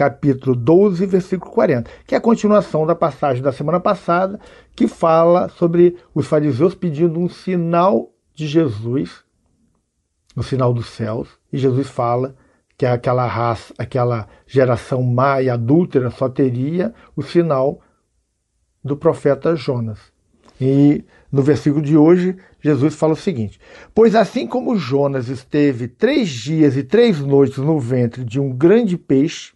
capítulo 12, versículo 40, que é a continuação da passagem da semana passada, que fala sobre os fariseus pedindo um sinal de Jesus, um sinal dos céus, e Jesus fala que aquela raça, aquela geração má e adúltera só teria o sinal do profeta Jonas. E no versículo de hoje, Jesus fala o seguinte: Pois assim como Jonas esteve três dias e três noites no ventre de um grande peixe,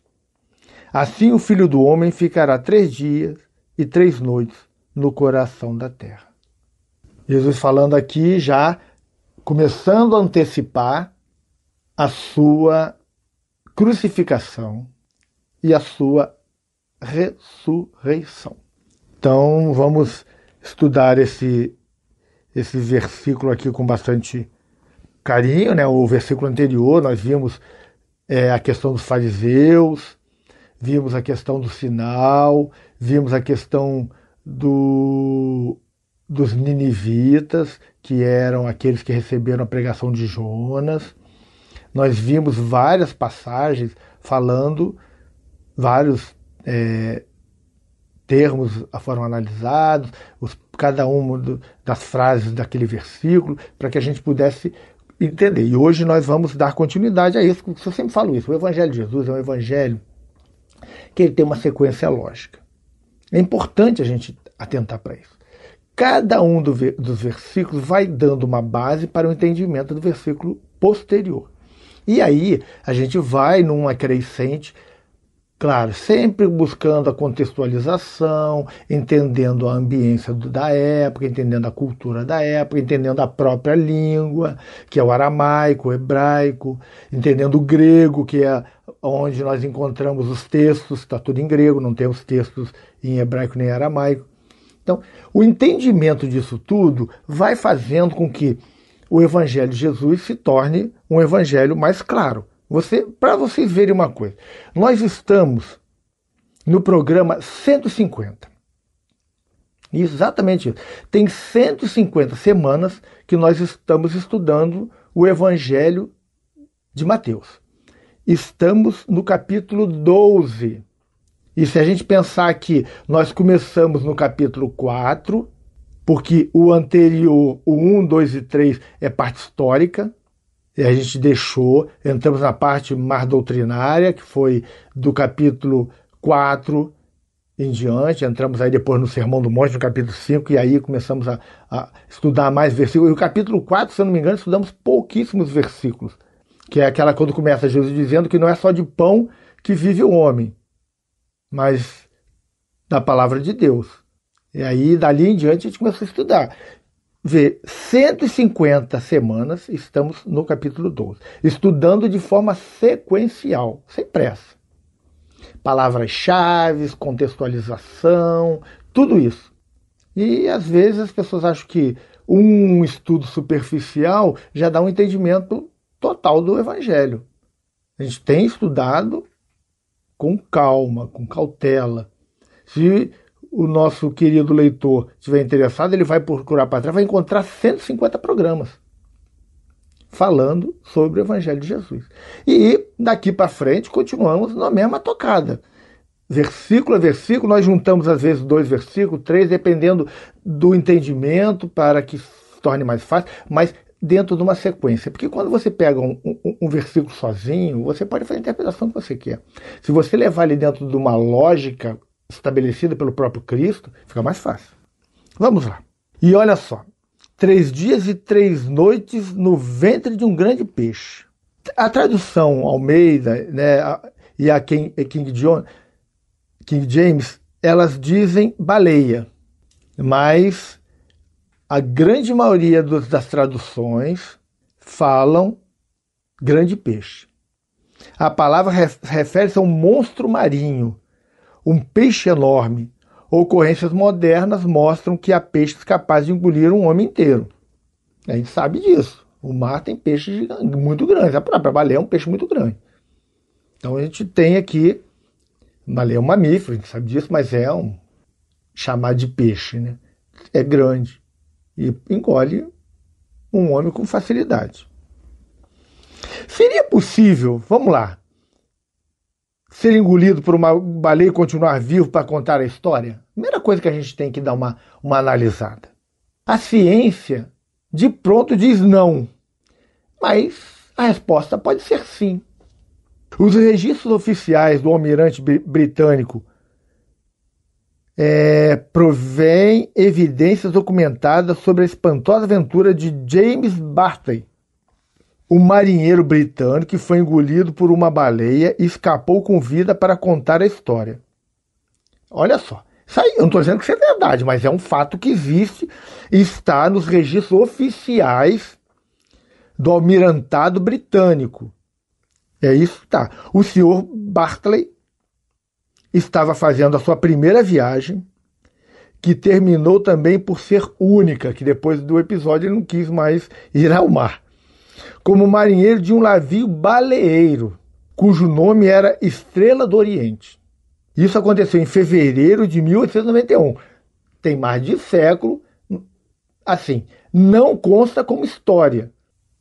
Assim o filho do homem ficará três dias e três noites no coração da terra. Jesus falando aqui já começando a antecipar a sua crucificação e a sua ressurreição. Então vamos estudar esse esse versículo aqui com bastante carinho, né? O versículo anterior nós vimos é, a questão dos fariseus, vimos a questão do sinal, vimos a questão do, dos ninivitas, que eram aqueles que receberam a pregação de Jonas. Nós vimos várias passagens falando vários é, termos foram analisados, os, cada uma do, das frases daquele versículo, para que a gente pudesse entender. E hoje nós vamos dar continuidade a isso, porque eu sempre falo isso: o Evangelho de Jesus é um evangelho que ele tem uma sequência lógica. É importante a gente atentar para isso. Cada um do, dos versículos vai dando uma base para o entendimento do versículo posterior. E aí a gente vai numa crescente, claro, sempre buscando a contextualização, entendendo a ambiência do, da época, entendendo a cultura da época, entendendo a própria língua, que é o aramaico, o hebraico, entendendo o grego, que é onde nós encontramos os textos, está tudo em grego, não temos textos em hebraico nem aramaico. Então, o entendimento disso tudo vai fazendo com que o evangelho de Jesus se torne um evangelho mais claro. Você, para vocês verem uma coisa, nós estamos no programa 150. Exatamente isso. Tem 150 semanas que nós estamos estudando o Evangelho de Mateus estamos no capítulo 12. E se a gente pensar que nós começamos no capítulo 4, porque o anterior, o 1, 2 e 3 é parte histórica, e a gente deixou, entramos na parte mais doutrinária, que foi do capítulo 4 em diante, entramos aí depois no Sermão do Monte, no capítulo 5, e aí começamos a, a estudar mais versículos. E o capítulo 4, se eu não me engano, estudamos pouquíssimos versículos que é aquela quando começa Jesus dizendo que não é só de pão que vive o homem, mas da palavra de Deus. E aí, dali em diante, a gente começou a estudar. Vê, 150 semanas estamos no capítulo 12, estudando de forma sequencial, sem pressa. Palavras-chave, contextualização, tudo isso. E às vezes as pessoas acham que um estudo superficial já dá um entendimento total do Evangelho. A gente tem estudado com calma, com cautela. Se o nosso querido leitor estiver interessado, ele vai procurar para trás, vai encontrar 150 programas falando sobre o Evangelho de Jesus. E daqui para frente continuamos na mesma tocada. Versículo a versículo, nós juntamos às vezes dois versículos, três, dependendo do entendimento, para que se torne mais fácil, mas dentro de uma sequência. Porque quando você pega um, um, um, versículo sozinho, você pode fazer a interpretação que você quer. Se você levar ele dentro de uma lógica estabelecida pelo próprio Cristo, fica mais fácil. Vamos lá. E olha só. Três dias e três noites no ventre de um grande peixe. A tradução Almeida né, e a King, King, John, King James, elas dizem baleia. Mas a grande maioria dos, das traduções falam grande peixe. A palavra refere-se a um monstro marinho, um peixe enorme. Ocorrências modernas mostram que há peixes capazes de engolir um homem inteiro. A gente sabe disso. O mar tem peixes muito grandes. A própria baleia é um peixe muito grande. Então a gente tem aqui. Baleia é um mamífero, a gente sabe disso, mas é um. chamar de peixe, né? É grande e engole um homem com facilidade. Seria possível, vamos lá, ser engolido por uma baleia e continuar vivo para contar a história? Primeira coisa que a gente tem que dar uma, uma analisada. A ciência de pronto diz não, mas a resposta pode ser sim. Os registros oficiais do almirante britânico é, provém evidências documentadas sobre a espantosa aventura de James Bartley, um marinheiro britânico que foi engolido por uma baleia e escapou com vida para contar a história. Olha só, isso aí, eu não estou dizendo que isso é verdade, mas é um fato que existe e está nos registros oficiais do almirantado britânico. É isso, tá. O senhor Bartley estava fazendo a sua primeira viagem, que terminou também por ser única, que depois do episódio ele não quis mais ir ao mar. Como marinheiro de um navio baleeiro, cujo nome era Estrela do Oriente. Isso aconteceu em fevereiro de 1891. Tem mais de século. Assim, não consta como história,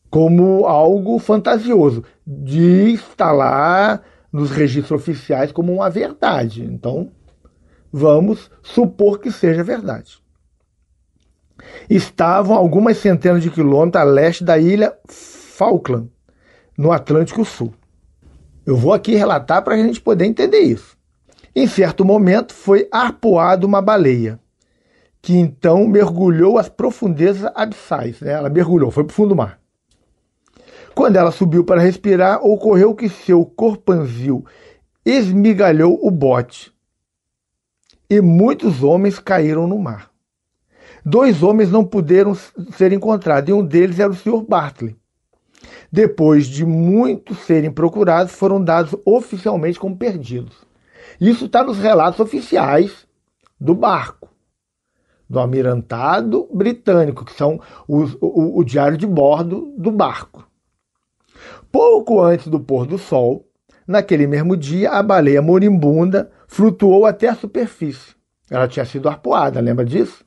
como algo fantasioso. Diz, está lá, nos registros oficiais como uma verdade. Então, vamos supor que seja verdade. Estavam algumas centenas de quilômetros a leste da ilha Falkland, no Atlântico Sul. Eu vou aqui relatar para a gente poder entender isso. Em certo momento foi arpoada uma baleia, que então mergulhou as profundezas abissais. Né? Ela mergulhou, foi para o fundo do mar. Quando ela subiu para respirar, ocorreu que seu corpanzil esmigalhou o bote e muitos homens caíram no mar. Dois homens não puderam ser encontrados e um deles era o Sr. Bartley. Depois de muitos serem procurados, foram dados oficialmente como perdidos. Isso está nos relatos oficiais do barco, do almirantado britânico, que são os, o, o diário de bordo do barco. Pouco antes do pôr do sol, naquele mesmo dia, a baleia moribunda flutuou até a superfície. Ela tinha sido arpoada, lembra disso?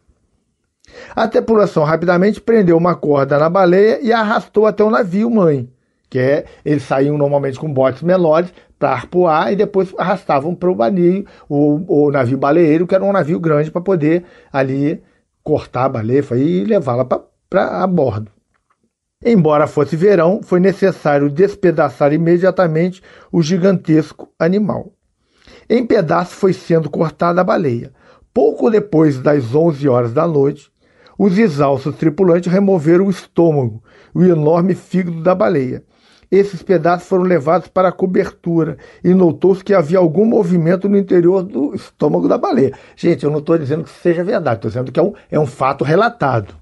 A tripulação rapidamente prendeu uma corda na baleia e arrastou até o navio mãe, que é, eles saíam normalmente com botes menores para arpoar e depois arrastavam para o banheiro, o navio baleeiro, que era um navio grande para poder ali cortar a baleia e levá-la para a bordo. Embora fosse verão, foi necessário despedaçar imediatamente o gigantesco animal. Em pedaços foi sendo cortada a baleia. Pouco depois das 11 horas da noite, os exaustos tripulantes removeram o estômago o enorme fígado da baleia. Esses pedaços foram levados para a cobertura e notou-se que havia algum movimento no interior do estômago da baleia. Gente, eu não estou dizendo que seja verdade, estou dizendo que é um, é um fato relatado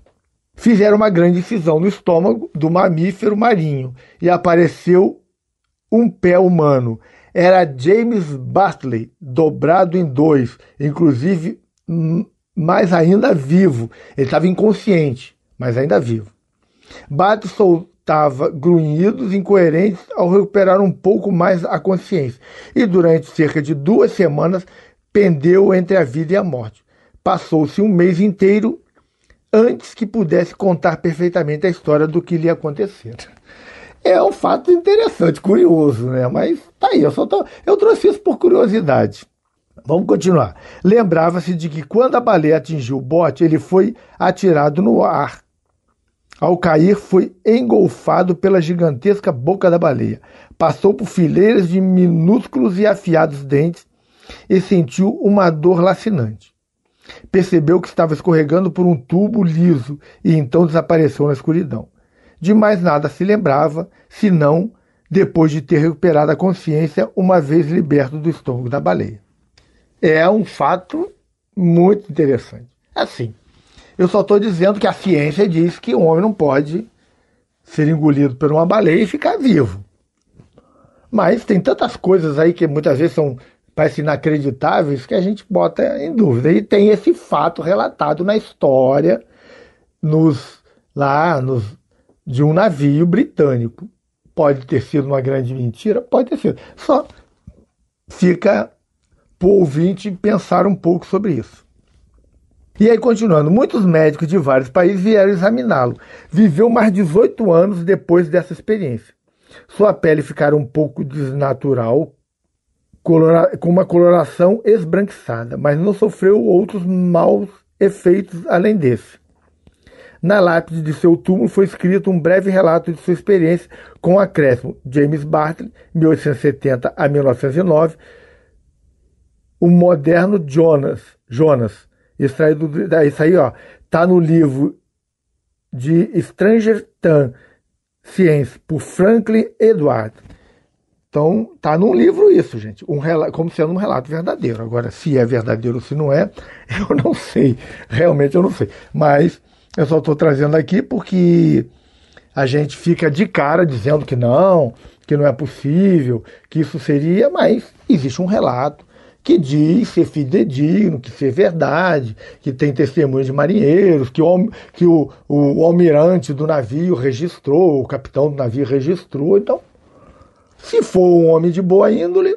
fizeram uma grande incisão no estômago do mamífero marinho e apareceu um pé humano. Era James Bartley, dobrado em dois, inclusive mais ainda vivo. Ele estava inconsciente, mas ainda vivo. Bartley soltava grunhidos incoerentes ao recuperar um pouco mais a consciência e durante cerca de duas semanas pendeu entre a vida e a morte. Passou-se um mês inteiro antes que pudesse contar perfeitamente a história do que lhe acontecera. É um fato interessante, curioso, né? Mas tá aí, eu só tô, eu trouxe isso por curiosidade. Vamos continuar. Lembrava-se de que quando a baleia atingiu o bote, ele foi atirado no ar. Ao cair, foi engolfado pela gigantesca boca da baleia. Passou por fileiras de minúsculos e afiados dentes e sentiu uma dor lacinante. Percebeu que estava escorregando por um tubo liso e então desapareceu na escuridão. De mais nada se lembrava, senão depois de ter recuperado a consciência uma vez liberto do estômago da baleia. É um fato muito interessante. Assim, eu só estou dizendo que a ciência diz que o homem não pode ser engolido por uma baleia e ficar vivo. Mas tem tantas coisas aí que muitas vezes são parece inacreditável, isso que a gente bota em dúvida. E tem esse fato relatado na história, nos lá nos, de um navio britânico. Pode ter sido uma grande mentira, pode ter sido. Só fica para o ouvinte pensar um pouco sobre isso. E aí, continuando, muitos médicos de vários países vieram examiná-lo. Viveu mais 18 anos depois dessa experiência. Sua pele ficara um pouco desnatural, com uma coloração esbranquiçada, mas não sofreu outros maus efeitos além desse. Na lápide de seu túmulo foi escrito um breve relato de sua experiência com o acréscimo James Bartlett, 1870 a 1909, o moderno Jonas, Jonas, isso aí, isso aí ó, tá no livro de Stranger Than Science, por Franklin Edward. Então, tá num livro isso, gente, um relato, como sendo um relato verdadeiro. Agora, se é verdadeiro ou se não é, eu não sei. Realmente eu não sei. Mas eu só estou trazendo aqui porque a gente fica de cara dizendo que não, que não é possível, que isso seria, mas existe um relato que diz ser fidedigno, que ser verdade, que tem testemunhos de marinheiros, que, o, que o, o, o almirante do navio registrou, o capitão do navio registrou. Então, se for um homem de boa índole,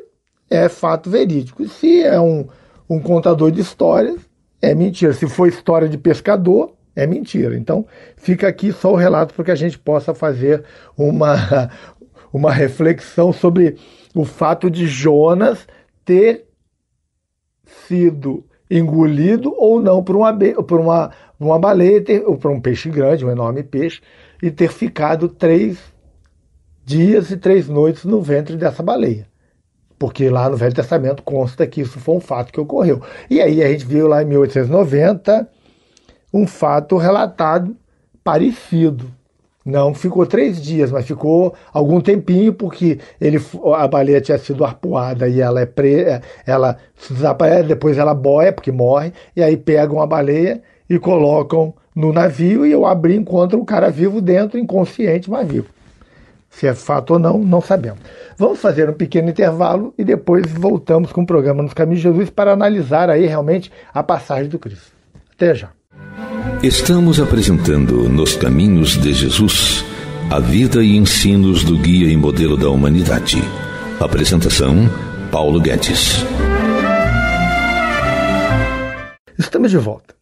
é fato verídico. Se é um, um contador de histórias, é mentira. Se for história de pescador, é mentira. Então, fica aqui só o relato para que a gente possa fazer uma, uma reflexão sobre o fato de Jonas ter sido engolido ou não por uma, por uma, uma baleia, ter, ou por um peixe grande, um enorme peixe, e ter ficado três dias e três noites no ventre dessa baleia. Porque lá no Velho Testamento consta que isso foi um fato que ocorreu. E aí a gente viu lá em 1890 um fato relatado parecido. Não ficou três dias, mas ficou algum tempinho, porque ele, a baleia tinha sido arpoada e ela é pre, é, ela desaparece, depois ela boia, porque morre, e aí pegam a baleia e colocam no navio e eu abri encontro o cara vivo dentro, inconsciente, mas vivo. Se é fato ou não, não sabemos. Vamos fazer um pequeno intervalo e depois voltamos com o programa Nos Caminhos de Jesus para analisar aí realmente a passagem do Cristo. Até já. Estamos apresentando Nos Caminhos de Jesus a vida e ensinos do guia e modelo da humanidade. Apresentação Paulo Guedes. Estamos de volta.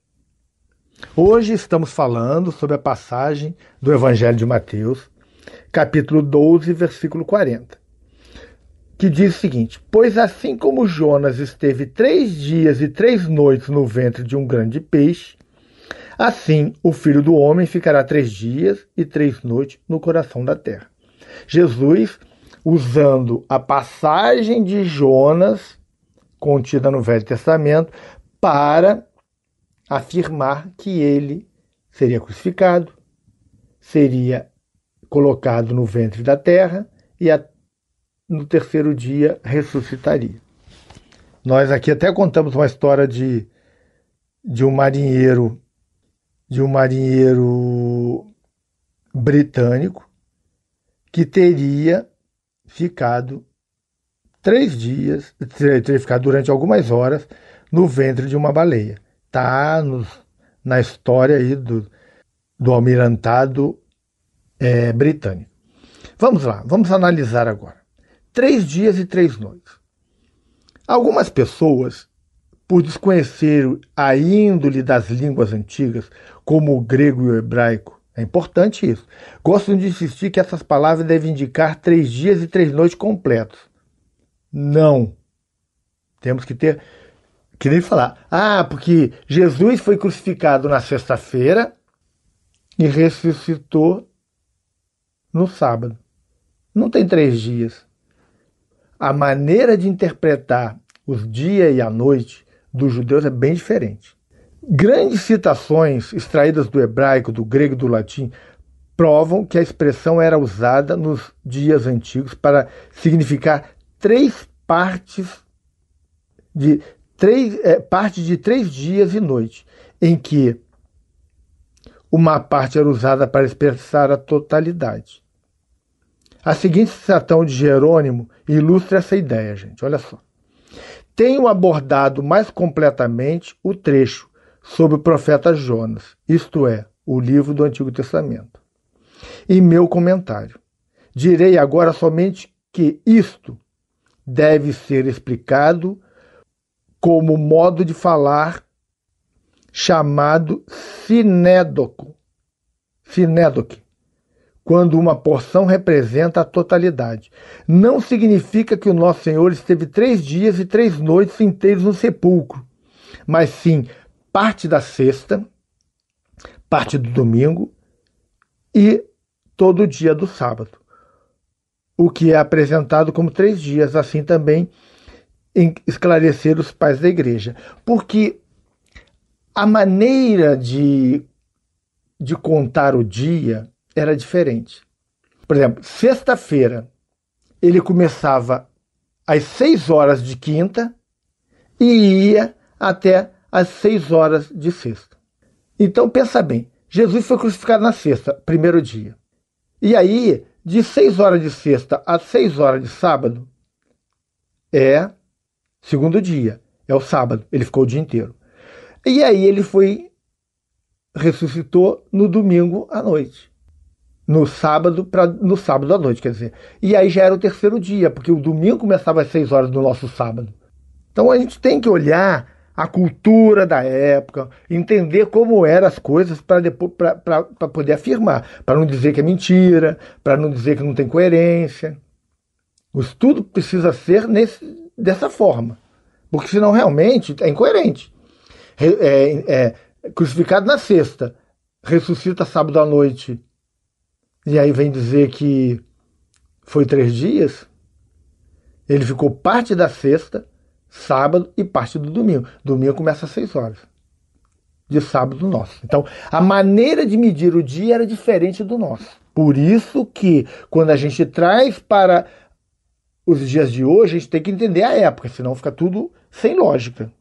Hoje estamos falando sobre a passagem do Evangelho de Mateus, capítulo 12, versículo 40, que diz o seguinte: Pois assim como Jonas esteve três dias e três noites no ventre de um grande peixe, assim o filho do homem ficará três dias e três noites no coração da terra. Jesus, usando a passagem de Jonas, contida no Velho Testamento, para afirmar que ele seria crucificado, seria colocado no ventre da terra e a, no terceiro dia ressuscitaria. Nós aqui até contamos uma história de, de um marinheiro de um marinheiro britânico que teria ficado três dias, teria ficado durante algumas horas no ventre de uma baleia. Está na história aí do, do almirantado é, britânico. Vamos lá, vamos analisar agora. Três dias e três noites. Algumas pessoas, por desconhecer a índole das línguas antigas, como o grego e o hebraico, é importante isso, gostam de insistir que essas palavras devem indicar três dias e três noites completos. Não. Temos que ter. Que nem falar. Ah, porque Jesus foi crucificado na sexta-feira e ressuscitou no sábado. Não tem três dias. A maneira de interpretar os dia e a noite dos judeus é bem diferente. Grandes citações extraídas do hebraico, do grego e do latim provam que a expressão era usada nos dias antigos para significar três partes de três é, parte de três dias e noite, em que uma parte era usada para expressar a totalidade, a seguinte citação de Jerônimo ilustra essa ideia, gente. Olha só. Tenho abordado mais completamente o trecho sobre o profeta Jonas, isto é, o livro do Antigo Testamento. Em meu comentário, direi agora somente que isto deve ser explicado como modo de falar chamado sinédoco. Sinédoque, quando uma porção representa a totalidade. Não significa que o nosso Senhor esteve três dias e três noites inteiros no sepulcro, mas sim parte da sexta, parte do domingo e todo o dia do sábado, o que é apresentado como três dias, assim também esclarecer os pais da igreja. Porque a maneira de, de contar o dia era diferente. Por exemplo, sexta-feira ele começava às 6 horas de quinta e ia até às 6 horas de sexta. Então pensa bem, Jesus foi crucificado na sexta, primeiro dia. E aí, de 6 horas de sexta a 6 horas de sábado é segundo dia, é o sábado, ele ficou o dia inteiro. E aí ele foi ressuscitou no domingo à noite no sábado para no sábado à noite, quer dizer. E aí já era o terceiro dia, porque o domingo começava às seis horas do nosso sábado. Então a gente tem que olhar a cultura da época, entender como eram as coisas para depois para poder afirmar, para não dizer que é mentira, para não dizer que não tem coerência. O estudo precisa ser nesse, dessa forma, porque senão realmente é incoerente. É, é, é, crucificado na sexta, ressuscita sábado à noite e aí vem dizer que foi três dias. Ele ficou parte da sexta, sábado e parte do domingo. Domingo começa às seis horas. De sábado nosso. Então, a maneira de medir o dia era diferente do nosso. Por isso que quando a gente traz para os dias de hoje, a gente tem que entender a época, senão fica tudo sem lógica.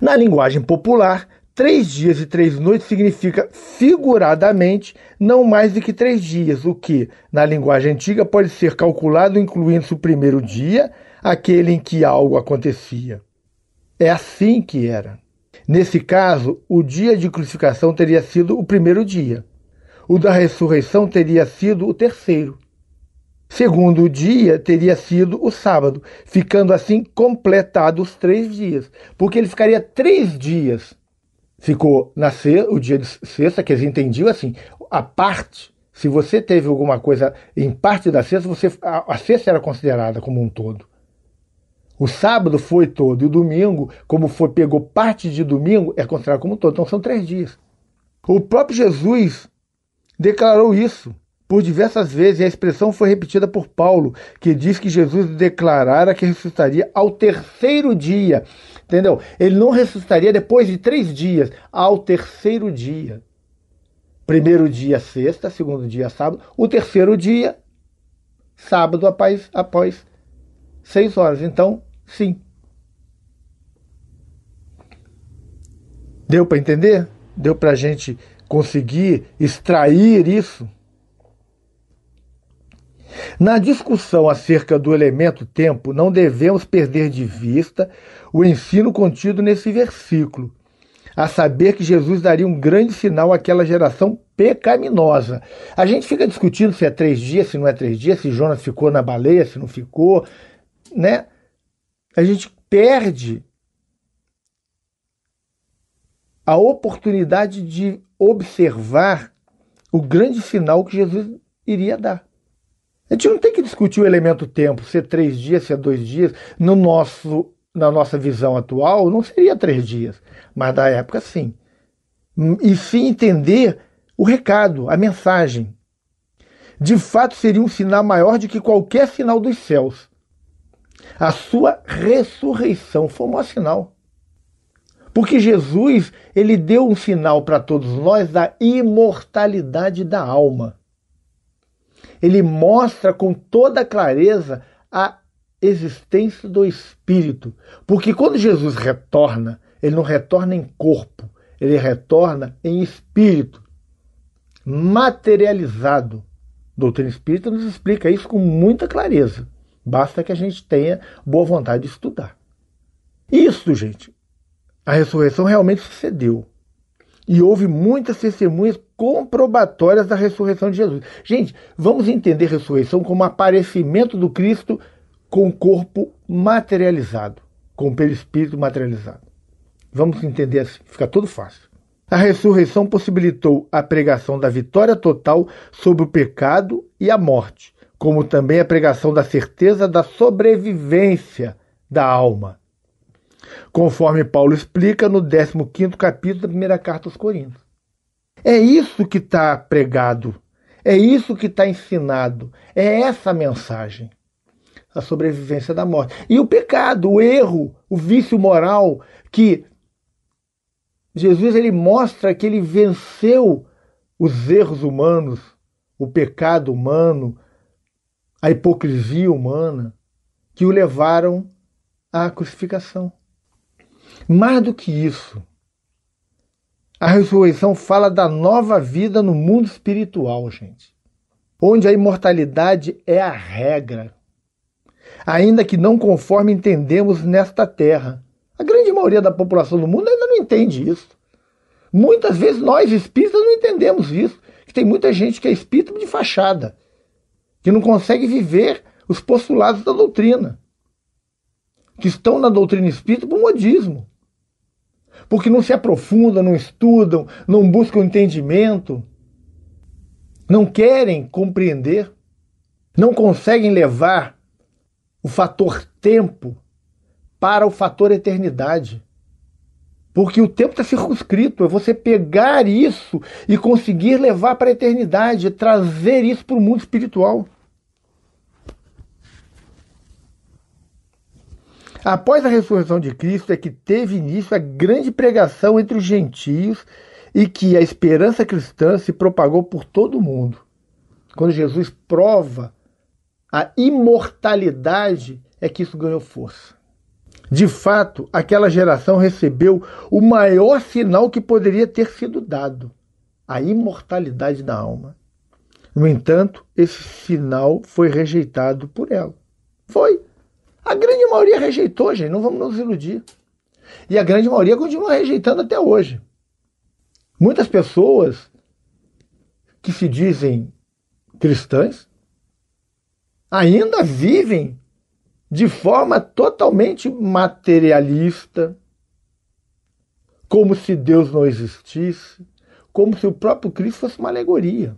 Na linguagem popular, Três dias e três noites significa figuradamente não mais do que três dias, o que, na linguagem antiga, pode ser calculado incluindo-se o primeiro dia, aquele em que algo acontecia. É assim que era. Nesse caso, o dia de crucificação teria sido o primeiro dia. O da ressurreição teria sido o terceiro. Segundo o dia teria sido o sábado, ficando assim completados os três dias, porque ele ficaria três dias ficou na o dia de sexta, que eles entendiam assim, a parte, se você teve alguma coisa em parte da sexta, você, a, a sexta era considerada como um todo. O sábado foi todo, e o domingo, como foi, pegou parte de domingo, é considerado como todo. Então são três dias. O próprio Jesus declarou isso. Por diversas vezes a expressão foi repetida por Paulo, que diz que Jesus declarara que ressuscitaria ao terceiro dia. Entendeu? Ele não ressuscitaria depois de três dias, ao terceiro dia. Primeiro dia, sexta, segundo dia, sábado. O terceiro dia, sábado, após, após seis horas. Então, sim. Deu para entender? Deu para a gente conseguir extrair isso? Na discussão acerca do elemento tempo, não devemos perder de vista o ensino contido nesse versículo, a saber que Jesus daria um grande sinal àquela geração pecaminosa. A gente fica discutindo se é três dias, se não é três dias, se Jonas ficou na baleia, se não ficou, né? A gente perde a oportunidade de observar o grande sinal que Jesus iria dar. A gente não tem que discutir o elemento tempo, se é três dias, se é dois dias. No nosso, na nossa visão atual, não seria três dias, mas da época sim. E se entender o recado, a mensagem. De fato, seria um sinal maior do que qualquer sinal dos céus. A sua ressurreição foi um sinal. Porque Jesus, ele deu um sinal para todos nós da imortalidade da alma ele mostra com toda clareza a existência do Espírito. Porque quando Jesus retorna, ele não retorna em corpo, ele retorna em espírito, materializado. A doutrina espírita nos explica isso com muita clareza. Basta que a gente tenha boa vontade de estudar. Isso, gente, a ressurreição realmente sucedeu. E houve muitas testemunhas comprobatórias da ressurreição de Jesus. Gente, vamos entender ressurreição como aparecimento do Cristo com o corpo materializado, com o perispírito materializado. Vamos entender assim, fica tudo fácil. A ressurreição possibilitou a pregação da vitória total sobre o pecado e a morte, como também a pregação da certeza da sobrevivência da alma, conforme Paulo explica no 15 capítulo da primeira carta aos Coríntios. É isso que está pregado, é isso que está ensinado, é essa a mensagem. A sobrevivência da morte. E o pecado, o erro, o vício moral que Jesus ele mostra que ele venceu os erros humanos, o pecado humano, a hipocrisia humana que o levaram à crucificação. Mais do que isso, a ressurreição fala da nova vida no mundo espiritual, gente, onde a imortalidade é a regra, ainda que não conforme entendemos nesta terra. A grande maioria da população do mundo ainda não entende isso. Muitas vezes nós espíritas não entendemos isso. Tem muita gente que é espírita de fachada, que não consegue viver os postulados da doutrina, que estão na doutrina espírita por modismo porque não se aprofundam, não estudam, não buscam entendimento, não querem compreender, não conseguem levar o fator tempo para o fator eternidade. Porque o tempo está circunscrito, é você pegar isso e conseguir levar para a eternidade, trazer isso para o mundo espiritual. Após a ressurreição de Cristo é que teve início a grande pregação entre os gentios e que a esperança cristã se propagou por todo o mundo. Quando Jesus prova a imortalidade, é que isso ganhou força. De fato, aquela geração recebeu o maior sinal que poderia ter sido dado: a imortalidade da alma. No entanto, esse sinal foi rejeitado por ela. Foi. A grande maioria rejeitou, gente, não vamos nos iludir. E a grande maioria continua rejeitando até hoje. Muitas pessoas que se dizem cristãs ainda vivem de forma totalmente materialista, como se Deus não existisse, como se o próprio Cristo fosse uma alegoria.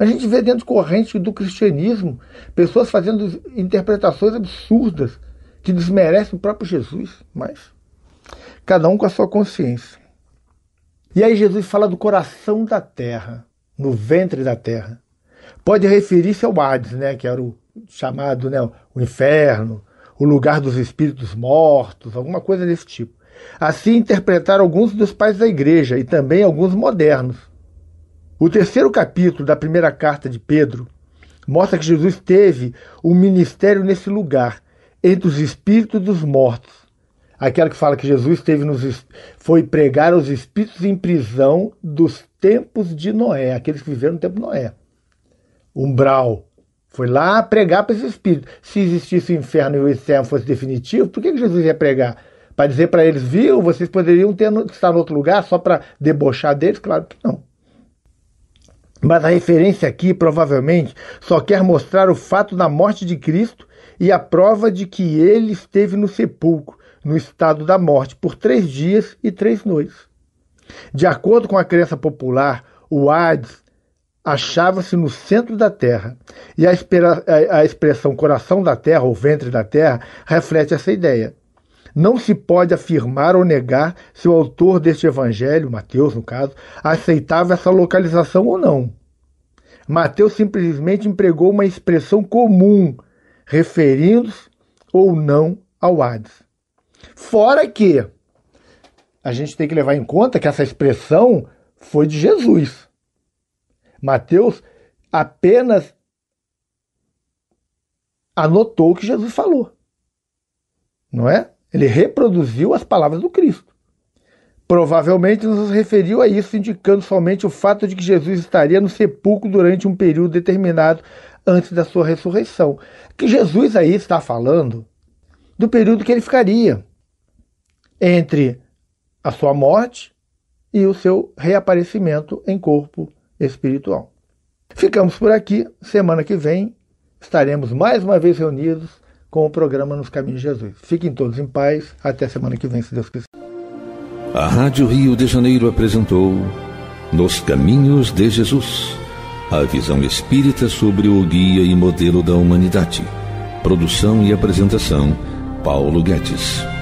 A gente vê dentro corrente do cristianismo pessoas fazendo interpretações absurdas que desmerecem o próprio Jesus, mas cada um com a sua consciência. E aí Jesus fala do coração da terra, no ventre da terra. Pode referir-se ao Hades, né, que era o chamado, né, o inferno, o lugar dos espíritos mortos, alguma coisa desse tipo. Assim interpretaram alguns dos pais da igreja e também alguns modernos o terceiro capítulo da primeira carta de Pedro mostra que Jesus teve um ministério nesse lugar, entre os espíritos dos mortos. Aquela que fala que Jesus teve nos, foi pregar aos espíritos em prisão dos tempos de Noé, aqueles que viveram no tempo de Noé. Umbral. Foi lá pregar para esses espíritos. Se existisse o inferno e o inferno fosse definitivo, por que Jesus ia pregar? Para dizer para eles, viu, vocês poderiam ter, estar em outro lugar só para debochar deles? Claro que não. Mas a referência aqui provavelmente só quer mostrar o fato da morte de Cristo e a prova de que ele esteve no sepulcro, no estado da morte, por três dias e três noites. De acordo com a crença popular, o Hades achava-se no centro da terra, e a, a expressão coração da terra ou ventre da terra reflete essa ideia. Não se pode afirmar ou negar se o autor deste evangelho, Mateus no caso, aceitava essa localização ou não. Mateus simplesmente empregou uma expressão comum, referindo-se ou não ao Hades. Fora que a gente tem que levar em conta que essa expressão foi de Jesus. Mateus apenas anotou o que Jesus falou. Não é? Ele reproduziu as palavras do Cristo. Provavelmente nos referiu a isso, indicando somente o fato de que Jesus estaria no sepulcro durante um período determinado antes da sua ressurreição. Que Jesus aí está falando do período que ele ficaria entre a sua morte e o seu reaparecimento em corpo espiritual. Ficamos por aqui. Semana que vem estaremos mais uma vez reunidos com o programa Nos Caminhos de Jesus. Fiquem todos em paz. Até semana que vem, se Deus quiser. A Rádio Rio de Janeiro apresentou Nos Caminhos de Jesus a visão espírita sobre o guia e modelo da humanidade. Produção e apresentação, Paulo Guedes.